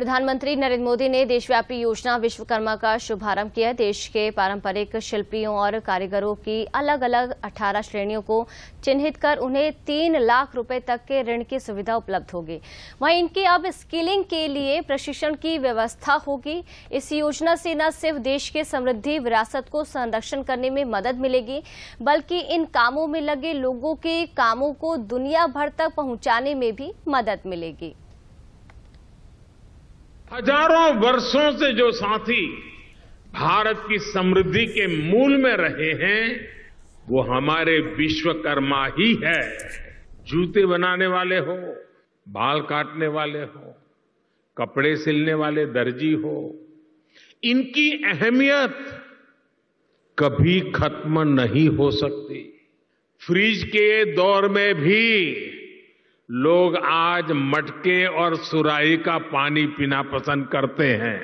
प्रधानमंत्री नरेंद्र मोदी ने देशव्यापी योजना विश्वकर्मा का शुभारंभ किया देश के पारंपरिक शिल्पियों और कारीगरों की अलग अलग 18 श्रेणियों को चिन्हित कर उन्हें तीन लाख रुपए तक के ऋण की सुविधा उपलब्ध होगी वहीं इनकी अब स्किलिंग के लिए प्रशिक्षण की व्यवस्था होगी इस योजना से न सिर्फ देश के समृद्धि विरासत को संरक्षण करने में मदद मिलेगी बल्कि इन कामों में लगे लोगों के कामों को दुनिया भर तक पहुंचाने में भी मदद मिलेगी हजारों वर्षों से जो साथी भारत की समृद्धि के मूल में रहे हैं वो हमारे विश्वकर्मा ही है जूते बनाने वाले हो बाल काटने वाले हो कपड़े सिलने वाले दर्जी हो इनकी अहमियत कभी खत्म नहीं हो सकती फ्रिज के दौर में भी लोग आज मटके और सुराही का पानी पीना पसंद करते हैं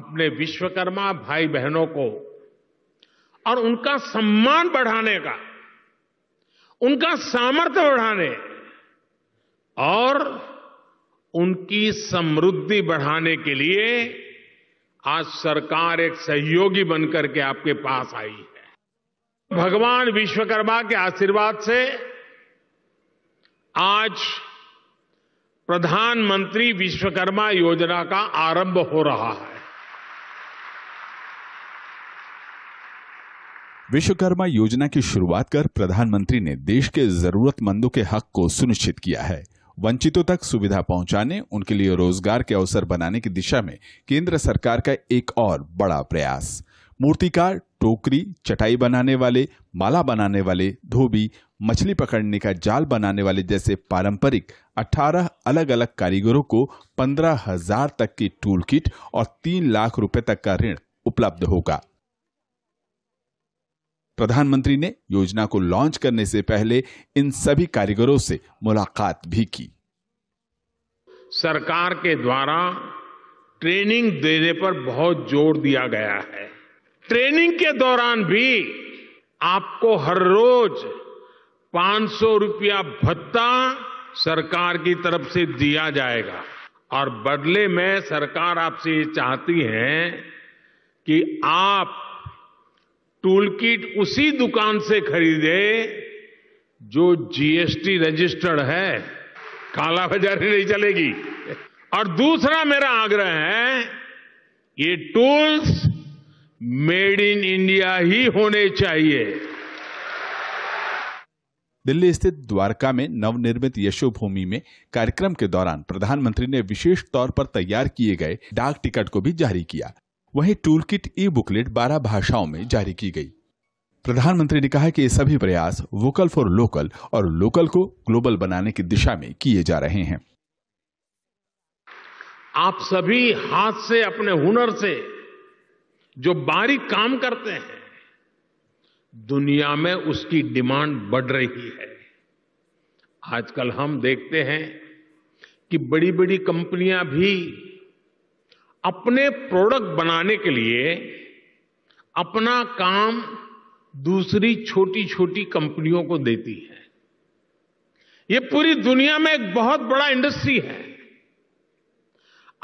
अपने विश्वकर्मा भाई बहनों को और उनका सम्मान बढ़ाने का उनका सामर्थ्य बढ़ाने और उनकी समृद्धि बढ़ाने के लिए आज सरकार एक सहयोगी बनकर के आपके पास आई है भगवान विश्वकर्मा के आशीर्वाद से आज प्रधानमंत्री विश्वकर्मा योजना का आरंभ हो रहा है विश्वकर्मा योजना की शुरुआत कर प्रधानमंत्री ने देश के जरूरतमंदों के हक को सुनिश्चित किया है वंचितों तक सुविधा पहुंचाने उनके लिए रोजगार के अवसर बनाने की दिशा में केंद्र सरकार का एक और बड़ा प्रयास मूर्तिकार टोकरी चटाई बनाने वाले माला बनाने वाले धोबी मछली पकड़ने का जाल बनाने वाले जैसे पारंपरिक 18 अलग अलग कारीगरों को पंद्रह हजार तक की टूल किट और तीन लाख रुपए तक का ऋण उपलब्ध होगा प्रधानमंत्री ने योजना को लॉन्च करने से पहले इन सभी कारीगरों से मुलाकात भी की सरकार के द्वारा ट्रेनिंग देने पर बहुत जोर दिया गया है ट्रेनिंग के दौरान भी आपको हर रोज 500 रुपया भत्ता सरकार की तरफ से दिया जाएगा और बदले में सरकार आपसे ये चाहती है कि आप टूल किट उसी दुकान से खरीदे जो जीएसटी रजिस्टर्ड है काला बाजारी नहीं चलेगी और दूसरा मेरा आग्रह है ये टूल्स मेड इन इंडिया ही होने चाहिए दिल्ली स्थित द्वारका में नवनिर्मित यशो भूमि में कार्यक्रम के दौरान प्रधानमंत्री ने विशेष तौर पर तैयार किए गए डाक टिकट को भी जारी किया वहीं टूल किट ई बुकलेट बारह भाषाओं में जारी की गई प्रधानमंत्री ने कहा कि ये सभी प्रयास वोकल फॉर लोकल और लोकल को ग्लोबल बनाने की दिशा में किए जा रहे हैं आप सभी हाथ से अपने हुनर से जो बारीक काम करते हैं दुनिया में उसकी डिमांड बढ़ रही है आजकल हम देखते हैं कि बड़ी बड़ी कंपनियां भी अपने प्रोडक्ट बनाने के लिए अपना काम दूसरी छोटी छोटी कंपनियों को देती है ये पूरी दुनिया में एक बहुत बड़ा इंडस्ट्री है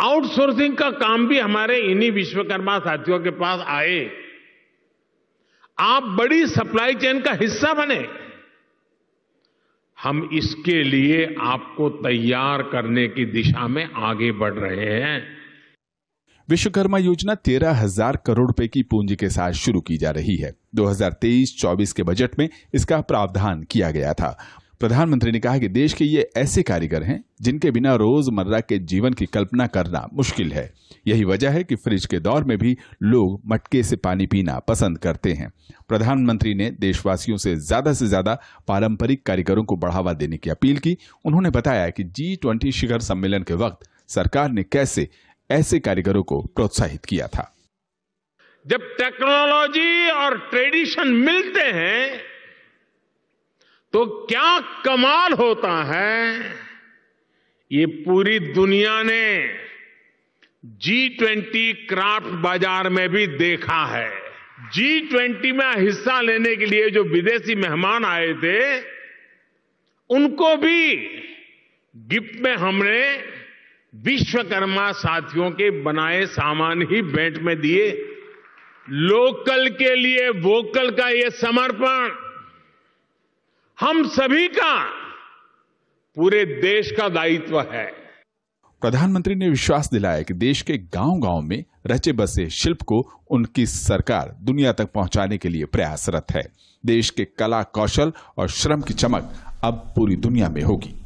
आउटसोर्सिंग का काम भी हमारे इन्हीं विश्वकर्मा साथियों के पास आए आप बड़ी सप्लाई चेन का हिस्सा बने हम इसके लिए आपको तैयार करने की दिशा में आगे बढ़ रहे हैं विश्वकर्मा योजना तेरह हजार करोड़ रुपए की पूंजी के साथ शुरू की जा रही है 2023-24 के बजट में इसका प्रावधान किया गया था प्रधानमंत्री ने कहा कि देश के ये ऐसे कारीगर हैं जिनके बिना रोजमर्रा के जीवन की कल्पना करना मुश्किल है यही वजह है कि फ्रिज के दौर में भी लोग मटके से पानी पीना पसंद करते हैं प्रधानमंत्री ने देशवासियों से ज्यादा से ज्यादा पारंपरिक कारीगरों को बढ़ावा देने की अपील की उन्होंने बताया कि जी ट्वेंटी शिखर सम्मेलन के वक्त सरकार ने कैसे ऐसे कारीगरों को प्रोत्साहित किया था जब टेक्नोलॉजी और ट्रेडिशन मिलते हैं तो क्या कमाल होता है ये पूरी दुनिया ने जी ट्वेंटी क्राफ्ट बाजार में भी देखा है जी ट्वेंटी में हिस्सा लेने के लिए जो विदेशी मेहमान आए थे उनको भी गिफ्ट में हमने विश्वकर्मा साथियों के बनाए सामान ही भेंट में दिए लोकल के लिए वोकल का ये समर्पण हम सभी का पूरे देश का दायित्व है प्रधानमंत्री ने विश्वास दिलाया कि देश के गांव-गांव में रचे बसे शिल्प को उनकी सरकार दुनिया तक पहुंचाने के लिए प्रयासरत है देश के कला कौशल और श्रम की चमक अब पूरी दुनिया में होगी